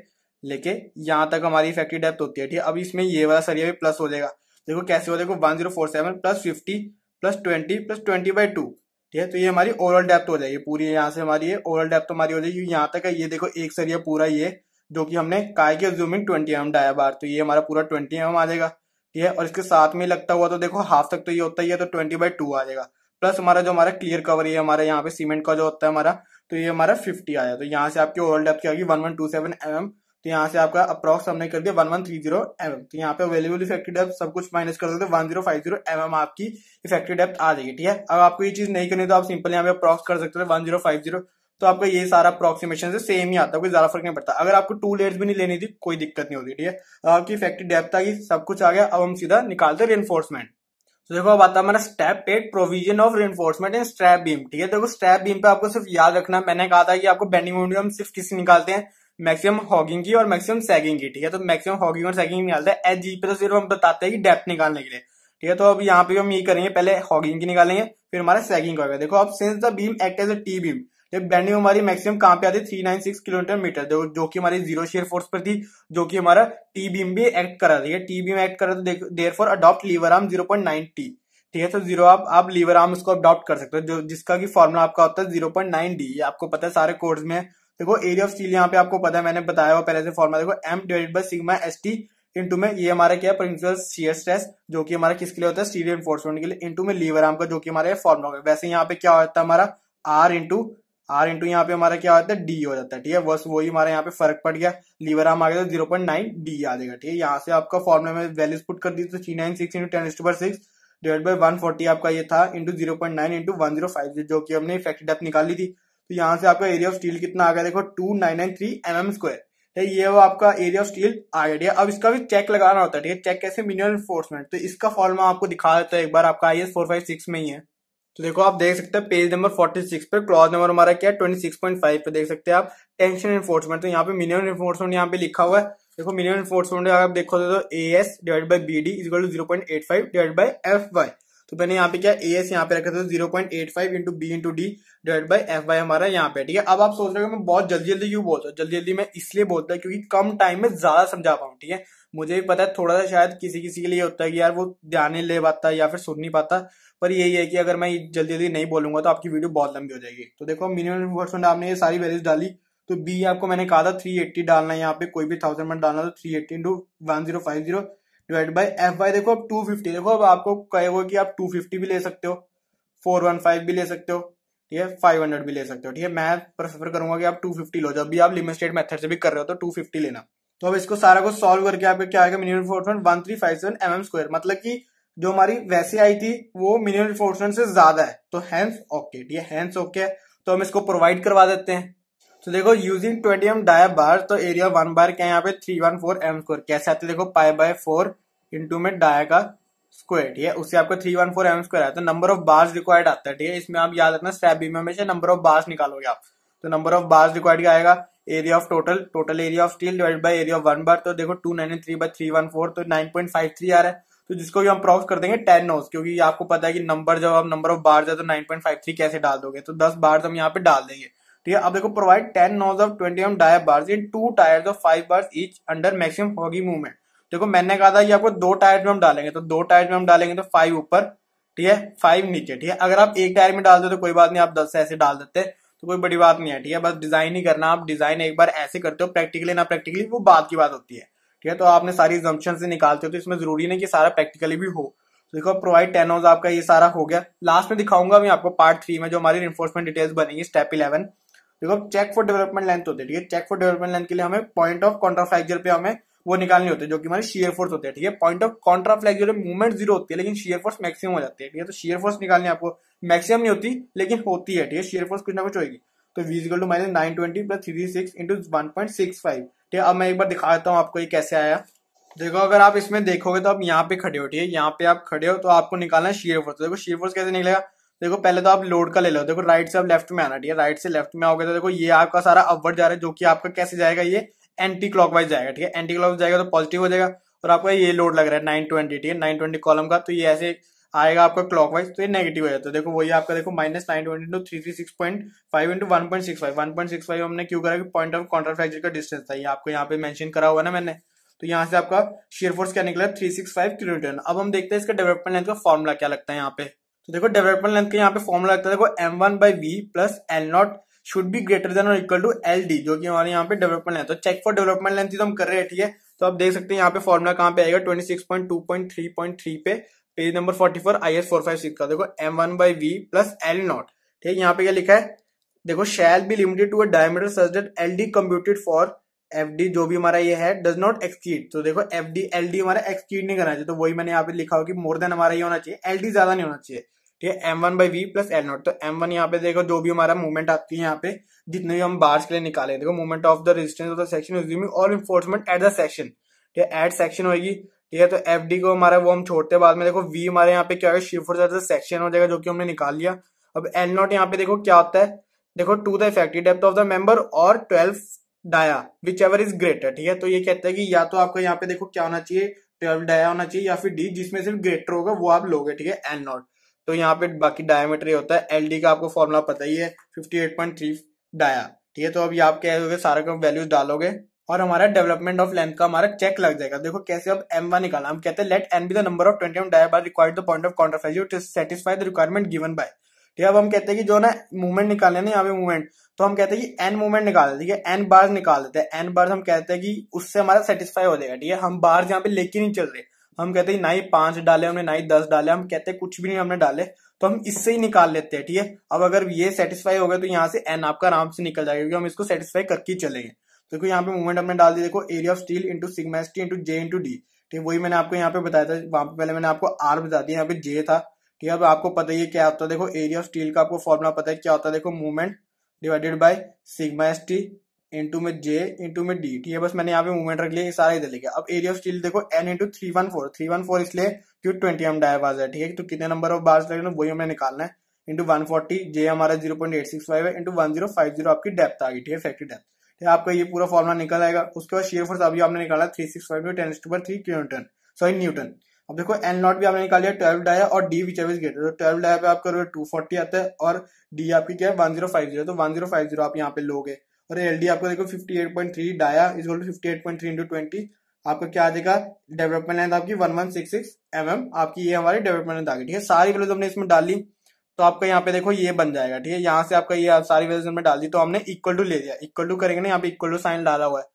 लेके यहाँ तक हमारी इफेक्टिव डेप्थ होती है ठीक है अब इसमें ये वाला सरिया भी प्लस हो जाएगा देखो कैसे हो देखो one zero four seven plus fifty plus twenty plus twenty by two ठीक है तो ये हमारी ओवरऑल डेप्थ हो जाएगी पूरी यहाँ से हमारी ये ओवरऑल डेप्थ तो हमारी हो जाएगी यहाँ तक है ये देखो एक सरिया पूरा ये जो कि हमने काय के assuming twenty M dia bar तो ये हमारा पूरा ट्वेंटी एम आ जाएगा ठीक है और इसके साथ में लगता हुआ तो देखो हाफ तक तो ये होता ही है तो ट्वेंटी बाई टू आ जाएगा प्लस हमारा जो हमारा क्लियर कवर है हमारा यहाँ पे सीमेंट का जो होता है हमारा तो ये हमारा फिफ्टी आया तो यहाँ से आपकी ओवरऑल डेप्थ क्या होगी one one two seven M M तो यहाँ से आपका अप्रोक्स हमने कर दिया one one three zero M तो यहाँ पे अवेलेबल इफेक्टिव डेप्थ सब कुछ माइनस कर देते one zero five zero M M आपकी इफेक्टिव डेप्थ आ जाएगी ठीक है अब आपको ये चीज नहीं करनी तो आप सिंपल यहाँ पे अप्रॉक्स कर सकते थे वन जीरो फाइव जीरो तो आपका ये सारा अप्रोक्सीमेशन से सेम ही आता है कोई ज्यादा फर्क नहीं पड़ता अगर आपको टू लेयर्स भी नहीं लेनी थी कोई दिक्कत नहीं होती ठीक है आपकी इफेक्टिव डेप्थ आ गई सब कुछ आ गया अब हम सीधा निकालते एनफोर्समेंट तो देखो अब आता है हमारा step eight provision of reinforcement in strap beam ठीक है देखो स्ट्रैप बीम पे आपको सिर्फ याद रखना मैंने कहा था कि आपको बेंडिंग मोमेंट हम सिर्फ किसी निकालते हैं मैक्सिमम हॉगिंग की और मैक्सिमम सैगिंग की ठीक है तो मैक्सिमम हॉगिंग और सैगिंग निकालता है एच जी पे तो सिर्फ हम बताते हैं कि डेप्थ निकालने के लिए ठीक है तो अब यहाँ पे हम ये करेंगे पहले हॉगिंग की निकालेंगे फिर हमारा सैगिंग का देखो अब since the beam act as a T beam bending हमारी मैक्सिमम कहाँ पे आती है three nine six kilometre metre देखो जो कि हमारी जीरो शेयर फोर्स पर थी जो कि हमारा टी बीम भी एक्ट करा रही है टी बीम एक्ट करा तो there for adopt lever arm zero point nine T ठीक है तो जीरो आप आप लीवर आर्म उसको अडॉप्ट कर सकते हो जो जिसका की फॉर्मूला आपका होता है जीरो पॉइंट नाइन डी आपको पता है सारे कोर्स में देखो एरिया ऑफ स्टील यहाँ पे आपको पता है मैंने बताया हुआ पहले से फॉर्मा देखो M divided by sigma S T into में ये हमारा क्या है प्रिंसिपल एस स्ट्रेस जो कि हमारा किसके लिए होता है स्टील एनफोर्समेंट के लिए इंटू में लीवर आम का जो कि हमारा फॉर्मुला होगा वैसे यहाँ पे क्या होता है हमारा आर इंटू आर इंटू यहाँ पे हमारा क्या होता है डी हो जाता है ठीक है बस वही हमारा यहाँ पे फर्क पड़ गया लीवर आम आ गया तो जीरो पॉइंट नाइन डी आ जाएगा ठीक है यहाँ से आपका फॉर्मुला में वैल्यूज पुट कर दी तो three nine six into ten पर six divide by one forty आपका ये था into zero point nine into one zero five जो कि हमने इफेक्टिव डेप्थ निकाली थी तो यहाँ से आपका एरिया ऑफ स्टील कितना आ गया देखो two nine nine three M M square है ये वो आपका एरिया ऑफ स्टील आ गया ठीक है अब इसका भी चेक लगाना होता है ठीक है चेक कैसे मिनिमम इन्फोर्समेंट तो इसका फॉर्मा आपको दिखा देता है एक बार आपका I S four five six में ही है तो देखो आप देख सकते हैं पेज नंबर फोर्टी सिक्स पर क्लॉज नंबर हमारा क्या है ट्वेंटी सिक्स पॉइंट फाइव पे देख सकते हैं आप टेंशन इन्फोर्समेंट तो यहाँ पे मिनिमम इन्फोर्समेंट यहाँ पे लिखा हुआ है देखो मिनिमम इन्फोर्समेंट अगर आप देखो तो A S divide by B D is to zero point eight five divide by F Y तो मैंने यहाँ पे क्या ए एस यहाँ पे रखा था zero point eight five into B into D divide by F Y हमारा यहाँ पे ठीक है अब आप सोच रहे हो मैं बहुत जल्दी जल्दी क्यों बोलता हूँ जल्दी जल्दी मैं इसलिए बोलता हूँ क्योंकि कम टाइम में ज्यादा समझा पाऊँ ठीक है मुझे भी पता है थोड़ा सा शायद किसी किसी के लिए होता है कि यार वो ध्यान नहीं ले पाता या फिर सुन नहीं पाता पर यही है कि अगर मैं जल्दी जल्दी नहीं बोलूंगा तो आपकी वीडियो बहुत लंबी हो जाएगी तो देखो मिनिमम परसेंट आपने ये सारी वैल्यूज डाली तो बी आपको मैंने कहा था थ्री एट्टी डालना है यहाँ पे कोई भी थाउजेंड में डालना तो three eighty into one zero five zero divide by F Y देखो अब टू फिफ्टी देखो अब आपको कहेगा कि आप टू फिफ्टी भी ले सकते हो फोर वन फाइव भी ले सकते हो ठीक है फाइव हंड्रेड भी ले सकते हो ठीक है मैं प्रेफर करूंगा कि आप टू फिफ्टी लो जब भी आप लिमिटेड मेथड से भी कर रहे हो तो टू फिफ्टी लेना तो अब इसको सारा कुछ सॉल्व करके आपका क्या आएगा minimum reinforcement one three five seven M M square मतलब की जो हमारी वैसी आई थी वो मिनिमम रिफोर्समेंट से ज्यादा है तो हैंस ओके ठीक है हैंस ओके तो हम इसको प्रोवाइड करवा देते हैं तो देखो using twenty M dia bar तो एरिया वन बार क्या यहाँ पे three one four M square कैसे आते देखो पाई बाय फोर इंटू में डाया का स्क्वायर ठीक है उससे आपका three one four M square आया तो नंबर ऑफ बार्स रिक्वायर्ड आता है ठीक है इसमें आप याद रखना स्टैबी में हमेशा नंबर ऑफ बार्स निकालोगे आप तो नंबर ऑफ बार्स रिक्वायर्ड क्या आएगा area of total total area of steel divide by area of one bar तो देखो two nine three by three one four तो नाइन पॉइंट फाइव थ्री आ रहा है तो जिसको भी हम प्रॉक्स कर देंगे टेन नोज क्योंकि आपको पता है कि नंबर जब आप नंबर ऑफ बार्स है तो नाइन पॉइंट फाइव थ्री कैसे डाल दोगे तो दस बार्स हम यहाँ पे डाल देंगे ठीक है अब देखो provide ten nos of twenty M dia bars in two tiers of five bars each under maximum होगी मूवमेंट देखो मैंने कहा था ये आपको दो टायर में हम डालेंगे तो दो टायर में हम डालेंगे तो फाइव ऊपर ठीक है फाइव नीचे ठीक है अगर आप एक टायर में डाल दो तो कोई बात नहीं आप दस ऐसे डाल देते तो कोई बड़ी बात नहीं है ठीक है बस डिजाइन ही करना आप डिजाइन एक बार ऐसे करते हो प्रैक्टिकली ना प्रैक्टिकली वो बात की बात होती है ठीक है तो आपने सारी जम्पन से निकालते हो तो इसमें जरूरी नहीं कि सारा प्रैक्टिकली भी हो तो देखो प्रोवाइड टेनोज आपका ये सारा हो गया लास्ट में दिखाऊंगा मैं आपको पार्ट थ्री में जो हमारी इन्फोर्समेंट डिटेल्स बनेगी स्टेप इलेवन देखो चेक फॉर डेवलपमेंट लेंथ होती है ठीक है चेक फॉर डेवलपमेंट लेंथ के लिए हमें पॉइंट ऑफ कॉन्ट्राफ्रैक्चर पे हमें वो निकालने होती है जो कि हमारे शेयर फोर्स होते हैं ठीक है point of contra flexural movement जीरो होती है लेकिन शेयर फोर्स मैक्सिमम हो जाती है ठीक है तो शेयर फोर्स निकालने आपको मैक्सिमम नहीं होती लेकिन होती है ठीक है शेयर फोर्स कुछ ना कुछ होगी तो वीजिकल to minus nine twenty plus three six into one point six five ठीक है अब मैं एक बार दिखा देता हूँ आपको ये कैसे आया देखो अगर आप इसमें देखोगे तो आप यहाँ पे खड़े हो ठीक है यहाँ पे आप खड़े हो तो आपको निकालना है शेयर फोर्स देखो शेयर फोर्स कैसे निकलेगा देखो पहले तो आप लोड का ले लो देखो राइट से आप लेफ्ट में आना ठीक है राइट से लेफ्ट में आओगे तो देखो ये आपका सारा अपवर्ड जा रहा है जो कि आपका कैसे जाएगा ये एंटी क्लॉकवाइज जाएगा ठीक है एंटी क्लॉक जाएगा तो पॉजिटिव हो जाएगा और आपका ये लोड लग रहा है नाइन ट्वेंटी ठीक है नाइन ट्वेंटी कॉलम का तो ये ऐसे आएगा आपका क्लॉकवाइज तो ये नेगेटिव हो जाता है देखो वही आपका देखो minus nine twenty into three three six point five into one point six five one point six five हमने क्यों करा कि पॉइंट ऑफ फ्रैक्चर का डिस्टेंस था ये आपको यहाँ पे मेंशन करा हुआ ना मैंने तो यहाँ से आपका शेयर फोर्स क्या निकला थ्री सिक्स फाइव किलोमीटर अब हम देखते हैं इसका डेवलपमेंट लेंथ का फॉर्मुला क्या लगता है यहाँ पे तो देखो डेवलपमेंट लेंथ का यहाँ पे फॉर्मुला लगता है देखो M one by V plus L not should be greater than और इक्वल टू एल डी जो कि हमारे यहाँ पे डेवलपमेंट लेंथ तो चेक फॉर डेवलपमेंट लेंथ तो हम कर रहे हैं ठीक है तो आप देख सकते हैं यहाँ पे फॉर्मुला कहाँ पे आएगा ट्वेंटी थ्री पे page number forty four I S four five six का देखो M one by V plus L not ठीक है यहाँ पे क्या लिखा है देखो shall be limited to a diameter such that L D computed for F D जो भी हमारा ये है डज नॉट एक्सकीड तो देखो एफ डी एल डी हमारा एक्सकीड नहीं करना चाहिए तो वही मैंने यहाँ पे लिखा हो कि मोर देन हमारा ये होना चाहिए एल डी ज्यादा नहीं होना चाहिए ठीक है M one by V plus L not तो एम वन यहाँ पे देखो जो भी हमारा मूवमेंट आती है यहाँ पे जितने भी हम बार्स के लिए निकाले देखो movement of the resistance of the section और इन्फोर्समेंट एट द सेक्शन ठीक है एट सेक्शन होगी ठीक है तो एफ डी को हमारा वो हम छोड़ते बाद में देखो वी हमारे यहाँ पे क्या होगा शिफ्ट हो जाता है सेक्शन हो जाएगा जो कि हमने निकाल लिया अब एल नॉट यहाँ पे देखो क्या होता है देखो to the effective depth of the member और twelve dia whichever is greater ठीक है तो ये कहता है कि या तो आपको यहाँ पे देखो क्या होना चाहिए ट्वेल्व डाया होना चाहिए या फिर डी जिसमें सिर्फ ग्रेटर होगा वो आप लोगे ठीक है एल नॉट तो यहाँ पे बाकी डायमीटर ये होता है एल का आपको फॉर्मूला पता ही है fifty eight point three dia ठीक है तो अब आप क्या होगा सारा का वैल्यूज डालोगे और हमारा डेवलपमेंट ऑफ लेंथ का हमारा चेक लग जाएगा देखो कैसे अब एम वन निकाला हम कहते हैं let N be the number of twenty dia bar required the point of contraflexure to the requirement given by ठीक है अब हम कहते हैं कि जो ना मूवमेंट निकाले ना यहाँ पे मूवमेंट तो हम कहते हैं कि एन मूवमेंट निकाल देते हैं एन बार्स निकाल देते हैं एन बार्स हम कहते हैं कि उससे हमारा सेटिस्फाई हो जाएगा ठीक है हम बार्स यहाँ पे लेके नहीं चल रहे हम कहते हैं ना ही पांच डाले हमने ना ही दस डाले हम कहते हैं कुछ भी नहीं हमने डाले तो हम इससे ही निकाल लेते हैं ठीक है अब अगर ये सेटिस्फाई हो गया तो यहाँ से एन आपका आराम से निकल जाएगा क्योंकि हम इसको सेटिस्फाई करके चलेंगे तो देखो यहाँ पे मूवमेंट हमने डाल दी देखो area of steel into sigma T into J into D ठीक है वही मैंने आपको यहाँ पे बताया था वहां पे पहले मैंने आपको आर बता दिया यहाँ पे जे था ठीक है अब आपको पता ही क्या होता है देखो एरिया ऑफ स्टील का आपको फॉर्मुला पता है क्या होता है देखो movement divided by sigma S T into में जे इंटू में डी ठीक है बस मैंने यहाँ पे मूवमेंट रख लिया सारा इधर लिखा अब एरिया ऑफ स्टील देखो N into three one four three one four इसलिए क्यों ट्वेंटी एम डायबाज है ठीक है तो कितने नंबर ऑफ बार्स लगे वही हमें निकालना है इंटू वन फोर्टी जे हमारा zero point eight six five है into one zero five zero आपकी डेप्थ आ गई ठीक है फैक्ट्री डेप्थ ठीक है आपका ये पूरा फॉर्मुला निकल आएगा उसके बाद शेयर फोर्स अभी आपने निकाला three six five two ten two three newton sorry newton अब देखो एन नॉट भी आपने निकाल लिया ट्वेल्व डाया और D which ever is greater twelve dia पे आप करोगे टू फोर्टी आता है और डी आपकी क्या है वन जीरो फाइव जीरो तो वन जीरो फाइव जीरो आप यहाँ पे लोगे और एल आपका देखो 58.3 dia is to 58.3 into twenty आपका क्या आ जाएगा डेवलपमेंट लेंथ आपकी 1166 mm आपकी ये हमारी डेवलपमेंट लेंथ आ गई ठीक है सारी वैल्यूज हमने इसमें डाली तो आपका यहाँ पे देखो ये बन जाएगा ठीक है यहाँ से आपका ये आप सारी वैल्यूज हमने डाल दी तो हमने इक्वल टू ले दिया इक्वल टू करेंगे ना यहाँ पे इक्वल टू साइन डाला हुआ है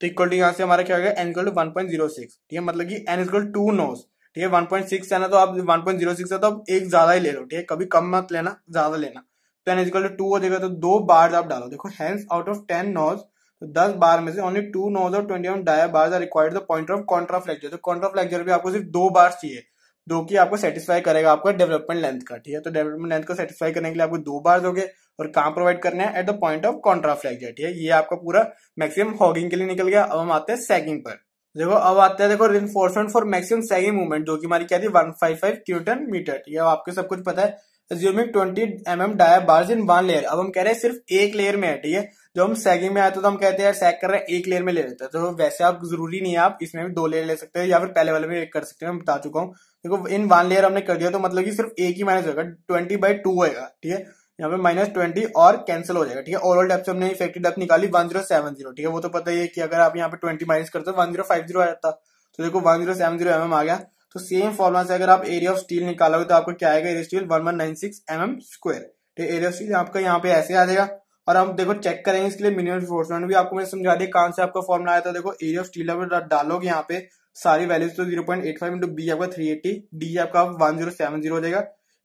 तो इक्वल टू यहाँ से हमारा क्या होगा N equal to one point zero six ठीक है मतलब की एन इक्वल टू नोस ठीक है वन पॉइंट सिक्स है ना तो आप वन पॉइंट जीरो सिक्स है तो आप एक ज्यादा ही ले लो ठीक है कभी कम मत लेना ज्यादा लेना तो इजिकल टू टू हो जाएगा तो दो बार्स आप डालो देखो hence out of ten nos तो दस बार में से ओनली टू नोज और twenty one are required the point of contraflexure तो कॉन्ट्राफ्लेक्चर भी आपको सिर्फ दो बार चाहिए दो की आपको सेटिस्फाई करेगा आपका डेवलपमेंट लेंथ का ठीक है तो डेवलपमेंट लेंथ को सेटिस्फाई करने के लिए आपको दो बार दोगे और कहाँ प्रोवाइड करने हैं at the point of contraflexure ठीक है ये आपका पूरा मैक्सिमम हॉगिंग के लिए निकल गया अब हम आते हैं सैगिंग पर देखो अब आते हैं देखो reinforcement for maximum sagging movement जो की हमारी क्या थी वन फाइव फाइव क्यूटन मीटर ठीक है आपको सब कुछ पता है twenty M M dia bars in one layer अब हम कह रहे हैं सिर्फ एक लेयर में है ठीक है जो हम सैगिंग में आए तो हम कहते हैं सैक कर रहे हैं एक लेयर में ले लेते हैं तो वैसे आप जरूरी नहीं है आप इसमें भी दो लेयर ले सकते हैं या फिर पहले वाले में एक कर सकते हैं मैं बता चुका हूँ देखो इन वन लेयर हमने कर दिया तो मतलब कि सिर्फ एक ही माइनस होगा ट्वेंटी बाई टू होगा ठीक है यहाँ पे माइनस ट्वेंटी और कैंसिल हो जाएगा ठीक है ओवरऑल डेप्थ हमने इफेक्टिव डेप्थ निकाली वन जीरो सेवन जीरो ठीक है वो तो पता ही है कि अगर आप यहाँ पे ट्वेंटी माइनस करते हो वन जीरो फाइव जीरो आ जाता तो देखो one zero seven zero M m आ गया तो सेम फॉर्मुला से अगर आप एरिया ऑफ स्टील निकालोगे तो आपको क्या आएगा area steel one one nine six m m square ठीक एरिया ऑफ स्टील आपका यहाँ पे ऐसे आ जाएगा और हम देखो चेक करेंगे इसके लिए मिनिमम फोर्समेंट भी आपको मैं समझा दिया कहां से आपका फॉर्मुला आया था देखो एरिया ऑफ स्टील डालोगे यहाँ पे सारी वैल्यूज तो zero point eight five into b आपका थ्री एटी डी आपका वन जीरो सेवन जीरो हो जाएगा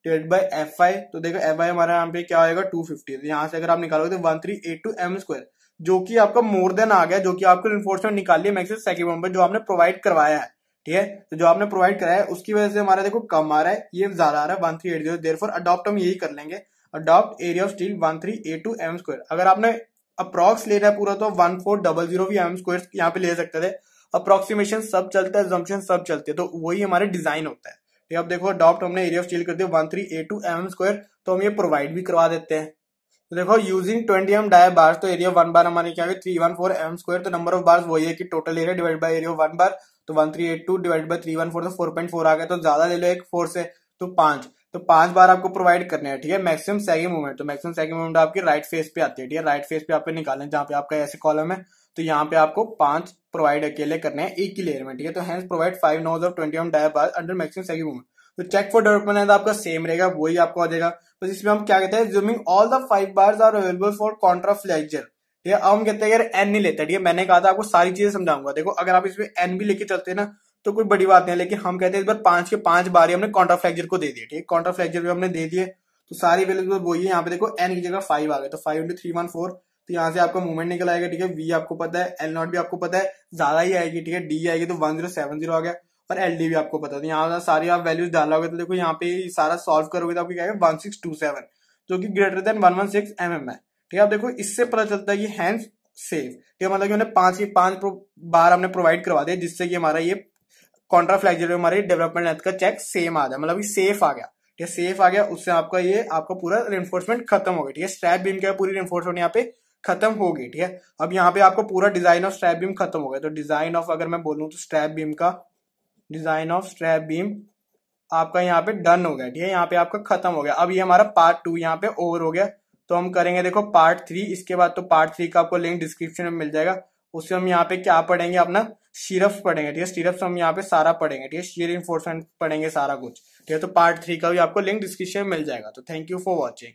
डिवाइड बाई एफ आई तो देखो एफ आई हमारे यहाँ पे क्या आएगा टू फिफ्टी तो यहाँ से अगर आप निकालोगे तो one three eight two m square जो कि आपका मोर देन आ गया जो कि आपको इन्फोर्समेंट निकाल लिया मैक्सिम सेकंड नंबर जो आपने प्रोवाइड करवाया है ठीक है तो जो आपने प्रोवाइड कराया है उसकी वजह से हमारा देखो कम आ रहा है ये ज्यादा आ रहा है one three eight zero there for adopt हम यही कर लेंगे adopt area of steel one three eight two m square अगर आपने अप्रोक्स ले रहा है पूरा तो वन फोर डबल जीरो भी एम स्क्वायर यहाँ पे ले सकते थे अप्रोक्सीमेशन सब चलता है जम्पन सब चलते हैं तो वही हमारे डिजाइन होता है ठीक है अब देखो अडॉप्ट हमने एरिया ऑफ स्टील कर दिया one three eight two m square तो हम ये प्रोवाइड भी करवा देते हैं तो देखो using twenty M dia bars तो एरिया वन बार हमारे क्या three one four M square तो नंबर ऑफ बार्स वही है कि total area divide by area one bar तो one three eight two divide by three one four तो four point four आ गया तो ज्यादा ले लो एक फोर से तो पांच तो पांच बार आपको प्रोवाइड करने हैं ठीक है मैक्सिमम सेगी मूवमेंट तो मैक्सिमम सेगी मूवमेंट आपकी राइट फेस पे आती है ठीक है राइट फेस पे आप निकालें जहां पे आपका ऐसे कॉलम है तो यहाँ पे आपको पांच प्रोवाइड अकेले करने हैं एक ही लेयर में ठीक है तो hence provide five nos of twenty M dia bar under maximum सेगी मूवमेंट तो चेक फॉर डेवलपमेंट है तो आपका सेम रहेगा वही आपको आ जाएगा बस इसमें हम क्या कहते हैं assuming all the five bars are available for contra flexure ठीक है अब हम कहते हैं यार एन नहीं लेते ठीक है मैंने कहा था आपको सारी चीजें समझाऊंगा देखो अगर आप इसमें एन भी लेके चलते हैं ना तो कोई बड़ी बात नहीं है लेकिन हम कहते हैं इस बार पांच के पांच बार ही हमने कॉन्ट्रा फ्लेक्चर को दे दिए ठीक है कॉन्ट्रा फ्लेक्चर भी हमने दे दिए तो सारी अवेलेबल वही है यहाँ पे देखो एन की जगह फाइव आ गए तो five into three one four तो यहाँ से आपका मूवमेंट निकल आएगा ठीक है वी आपको पता है एल नॉट भी आपको पता है ज्यादा ही आएगी ठीक है डी आएगी तो वन जीरो सेवन जीरो आ गया पर एल डी भी आपको पता था तो यहाँ सारी आप वैल्यूज डालोगे तो देखो यहाँ पे सारा सॉल्व करोगे तो आपको क्या वन सिक्स टू सेवन जो कि greater than one one six m m है ठीक है आप देखो इससे पता चलता है कि हैंड सेफ ठीक है मतलब कि उन्हें पांच ही पांच बार हमने प्रोवाइड करवा दिया जिससे कि हमारा ये कॉन्ट्रा में हमारे डेवलपमेंट लेंथ का चेक सेम आ जाए मतलब कि सेफ आ गया ठीक है सेफ आ गया उससे आपका ये आपका पूरा रेनफोर्समेंट खत्म हो गया ठीक है स्ट्रैप बीम का पूरी रेनफोर्समेंट यहाँ पे खत्म हो गई ठीक है अब यहाँ पे आपको पूरा डिजाइन ऑफ स्ट्रैप बीम खत्म हो गया तो डिजाइन ऑफ अगर मैं बोलूँ तो स्ट्रैप बीम का डिजाइन ऑफ स्ट्रैप बीम आपका यहाँ पे डन हो गया ठीक है यहाँ पे आपका खत्म हो गया अब ये हमारा पार्ट टू यहाँ पे ओवर हो गया तो हम करेंगे देखो पार्ट थ्री इसके बाद तो पार्ट थ्री का आपको लिंक डिस्क्रिप्शन में मिल जाएगा उससे हम यहाँ पे क्या पढ़ेंगे अपना सिरफ पढ़ेंगे ठीक है सिरफ से हम यहाँ पे सारा पढ़ेंगे ठीक है शीर इन्फोर्समेंट पढ़ेंगे सारा कुछ ठीक है तो पार्ट थ्री का भी आपको लिंक डिस्क्रिप्शन में मिल जाएगा तो थैंक यू फॉर वॉचिंग